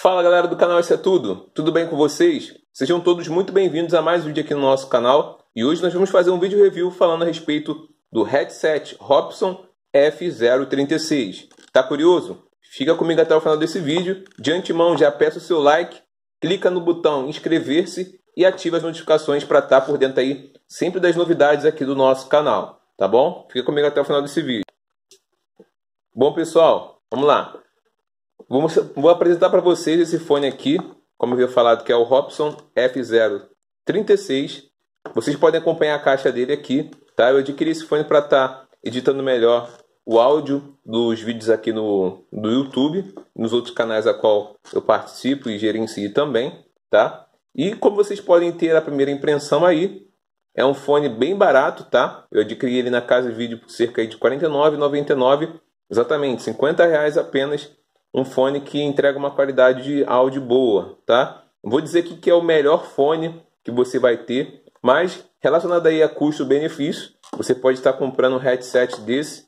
Fala galera do canal Isso é Tudo, tudo bem com vocês? Sejam todos muito bem-vindos a mais um vídeo aqui no nosso canal e hoje nós vamos fazer um vídeo review falando a respeito do headset Robson F036. Tá curioso? Fica comigo até o final desse vídeo. De antemão já peço o seu like, clica no botão inscrever-se e ativa as notificações para estar tá por dentro aí sempre das novidades aqui do nosso canal, tá bom? Fica comigo até o final desse vídeo. Bom pessoal, vamos lá. Vou, mostrar, vou apresentar para vocês esse fone aqui, como eu havia falado, que é o Robson F036. Vocês podem acompanhar a caixa dele aqui, tá? Eu adquiri esse fone para estar tá editando melhor o áudio dos vídeos aqui no do YouTube, nos outros canais a qual eu participo e gerencio também, tá? E como vocês podem ter a primeira impressão aí, é um fone bem barato, tá? Eu adquiri ele na Casa Vídeo por cerca de R$ 49,99, exatamente, R$ 50 reais apenas um fone que entrega uma qualidade de áudio boa, tá? vou dizer que, que é o melhor fone que você vai ter, mas relacionado aí a custo-benefício, você pode estar comprando um headset desse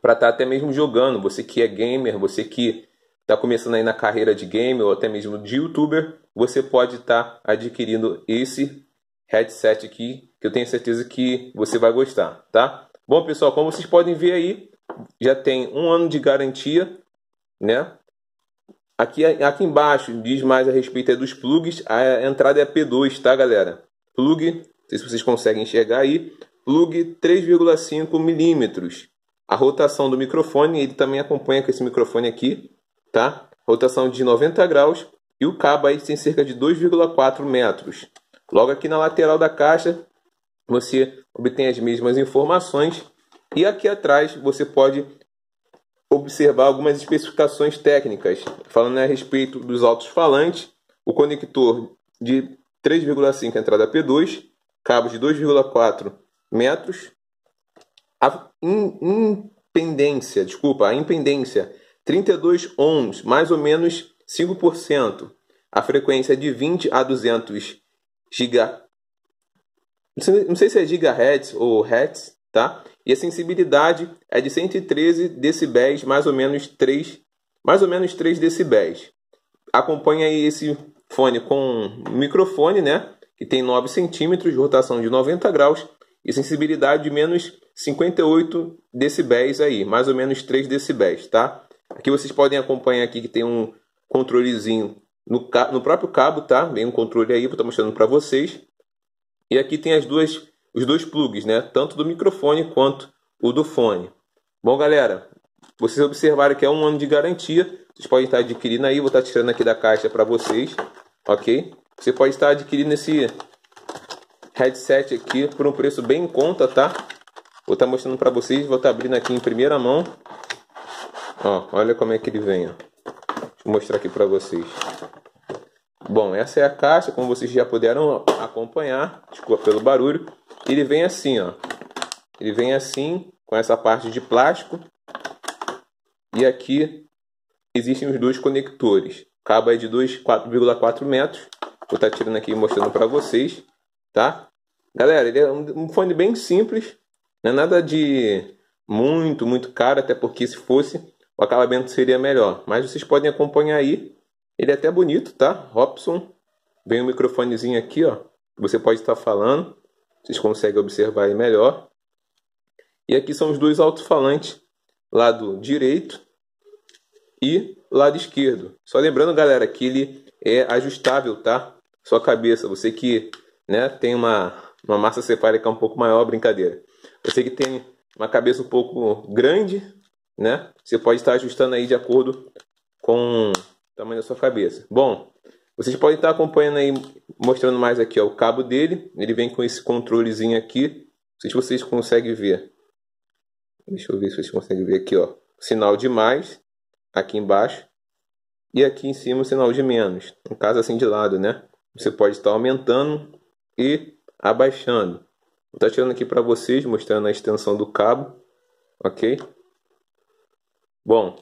para estar tá até mesmo jogando. Você que é gamer, você que está começando aí na carreira de gamer ou até mesmo de youtuber, você pode estar tá adquirindo esse headset aqui, que eu tenho certeza que você vai gostar, tá? Bom, pessoal, como vocês podem ver aí, já tem um ano de garantia né? Aqui, aqui embaixo diz mais a respeito é dos plugs. A entrada é P2, tá, galera? Plug, não sei se vocês conseguem enxergar aí. Plug 3,5 milímetros. A rotação do microfone, ele também acompanha com esse microfone aqui, tá? Rotação de 90 graus e o cabo aí tem cerca de 2,4 metros. Logo aqui na lateral da caixa, você obtém as mesmas informações e aqui atrás você pode observar algumas especificações técnicas, falando a respeito dos altos falantes, o conector de 3,5 entrada P2, cabos de 2,4 metros, a impedância, desculpa, a impedância 32 ohms, mais ou menos 5%, a frequência de 20 a 200 giga não sei se é gigahertz ou hertz, tá? E a sensibilidade é de 113 decibéis, mais ou menos 3, mais ou menos 3 decibéis. Acompanha aí esse fone com microfone, né? Que tem 9 centímetros, rotação de 90 graus e sensibilidade de menos 58 decibéis aí, mais ou menos 3 decibéis, tá? Aqui vocês podem acompanhar aqui que tem um controlezinho no, no próprio cabo, tá? Vem um controle aí, vou mostrando para vocês. E aqui tem as duas os dois plugs, né? Tanto do microfone quanto o do fone. Bom, galera, vocês observaram que é um ano de garantia. Vocês podem estar adquirindo aí, vou estar tirando aqui da caixa para vocês, ok? Você pode estar adquirindo esse headset aqui por um preço bem em conta, tá? Vou estar mostrando para vocês, vou estar abrindo aqui em primeira mão. Ó, olha como é que ele vem, ó. Vou mostrar aqui para vocês. Bom, essa é a caixa, como vocês já puderam acompanhar, desculpa pelo barulho. Ele vem assim, ó. Ele vem assim, com essa parte de plástico. E aqui existem os dois conectores. Cabo é de 2,4 metros. Vou estar tá tirando aqui e mostrando para vocês, tá? Galera, ele é um fone bem simples. Não é nada de muito, muito caro. Até porque se fosse, o acabamento seria melhor. Mas vocês podem acompanhar aí. Ele é até bonito, tá? Robson. Vem o um microfonezinho aqui, ó. você pode estar tá falando vocês conseguem observar aí melhor. E aqui são os dois alto-falantes, lado direito e lado esquerdo. Só lembrando, galera, que ele é ajustável, tá? Sua cabeça, você que né, tem uma, uma massa cefálica um pouco maior, brincadeira. Você que tem uma cabeça um pouco grande, né? Você pode estar ajustando aí de acordo com o tamanho da sua cabeça. Bom, vocês podem estar acompanhando aí, mostrando mais aqui ó, o cabo dele. Ele vem com esse controlezinho aqui. Não sei se vocês conseguem ver. Deixa eu ver se vocês conseguem ver aqui, ó. Sinal de mais, aqui embaixo. E aqui em cima o sinal de menos. No caso assim de lado, né? Você pode estar aumentando e abaixando. Vou estar tirando aqui para vocês, mostrando a extensão do cabo. Ok? Bom,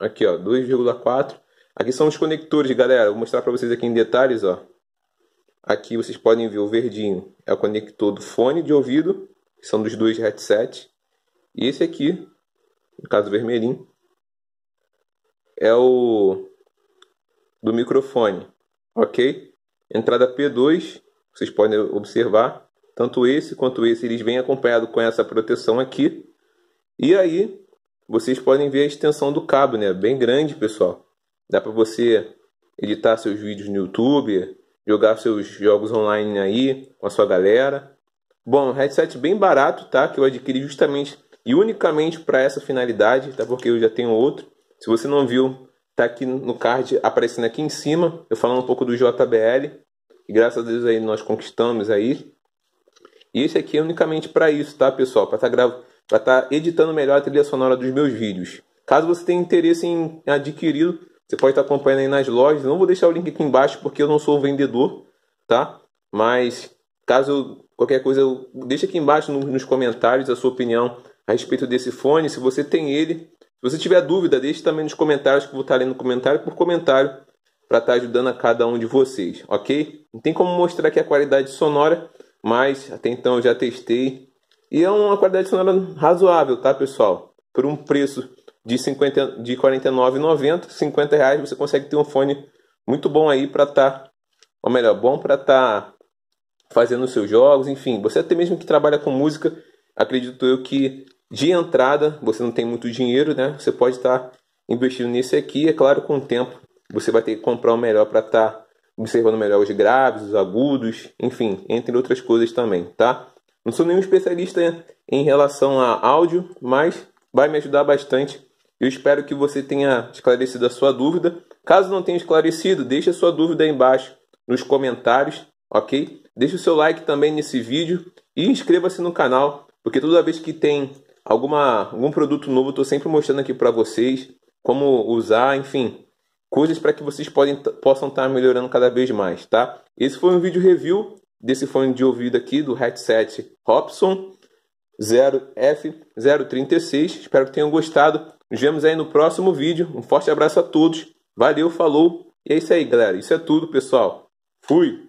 aqui ó, 2,4 Aqui são os conectores, galera. Vou mostrar para vocês aqui em detalhes, ó. Aqui vocês podem ver o verdinho. É o conector do fone de ouvido, que são dos dois headsets. E esse aqui, no caso vermelhinho, é o do microfone, ok? Entrada P2, vocês podem observar, tanto esse quanto esse, eles vêm acompanhado com essa proteção aqui. E aí, vocês podem ver a extensão do cabo, né? Bem grande, pessoal. Dá para você editar seus vídeos no YouTube, jogar seus jogos online aí com a sua galera. Bom, é um headset bem barato, tá? Que eu adquiri justamente e unicamente para essa finalidade, tá? Porque eu já tenho outro. Se você não viu, tá aqui no card aparecendo aqui em cima, eu falando um pouco do JBL. E graças a Deus aí nós conquistamos aí. E esse aqui é unicamente para isso, tá, pessoal? Para estar tá gravando para estar tá editando melhor a trilha sonora dos meus vídeos. Caso você tenha interesse em adquiri-lo, você pode estar acompanhando aí nas lojas. Não vou deixar o link aqui embaixo porque eu não sou vendedor, tá? Mas caso qualquer coisa, deixa aqui embaixo nos comentários a sua opinião a respeito desse fone. Se você tem ele, se você tiver dúvida, deixe também nos comentários que eu vou estar lendo comentário por comentário para estar ajudando a cada um de vocês, ok? Não tem como mostrar aqui a qualidade sonora, mas até então eu já testei e é uma qualidade sonora razoável, tá, pessoal? Por um preço de, 50, de 49,90, 50 reais você consegue ter um fone muito bom aí para estar, tá, ou melhor, bom para estar tá fazendo os seus jogos, enfim. Você até mesmo que trabalha com música, acredito eu que de entrada você não tem muito dinheiro, né? Você pode estar tá investindo nisso aqui, é claro, com o tempo você vai ter que comprar o melhor para estar tá observando melhor os graves, os agudos, enfim, entre outras coisas também, tá? Não sou nenhum especialista em relação a áudio, mas vai me ajudar bastante eu espero que você tenha esclarecido a sua dúvida. Caso não tenha esclarecido, deixe a sua dúvida aí embaixo nos comentários, ok? Deixe o seu like também nesse vídeo e inscreva-se no canal, porque toda vez que tem alguma, algum produto novo, estou sempre mostrando aqui para vocês como usar, enfim, coisas para que vocês podem, possam estar tá melhorando cada vez mais, tá? Esse foi um vídeo review desse fone de ouvido aqui do headset Robson 0F036. Espero que tenham gostado. Nos vemos aí no próximo vídeo. Um forte abraço a todos. Valeu, falou. E é isso aí, galera. Isso é tudo, pessoal. Fui!